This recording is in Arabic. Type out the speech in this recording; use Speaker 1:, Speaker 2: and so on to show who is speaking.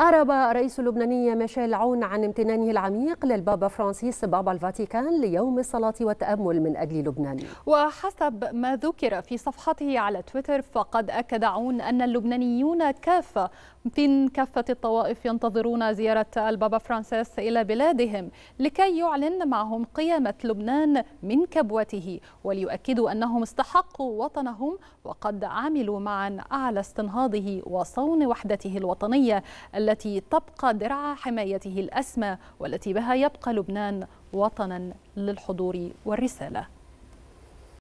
Speaker 1: أعرب رئيس اللبناني ميشيل عون عن امتنانه العميق للبابا فرانسيس بابا الفاتيكان ليوم الصلاة والتأمل من أجل لبنان وحسب ما ذكر
Speaker 2: في صفحته على تويتر فقد أكد عون أن اللبنانيون كافة من كافة الطوائف ينتظرون زيارة البابا فرانسيس إلى بلادهم لكي يعلن معهم قيامة لبنان من كبوته وليؤكدوا أنهم استحقوا وطنهم وقد عملوا معا على استنهاضه وصون وحدته الوطنية التي تبقى درع حمايته الأسمى والتي بها يبقى لبنان وطنا للحضور والرسالة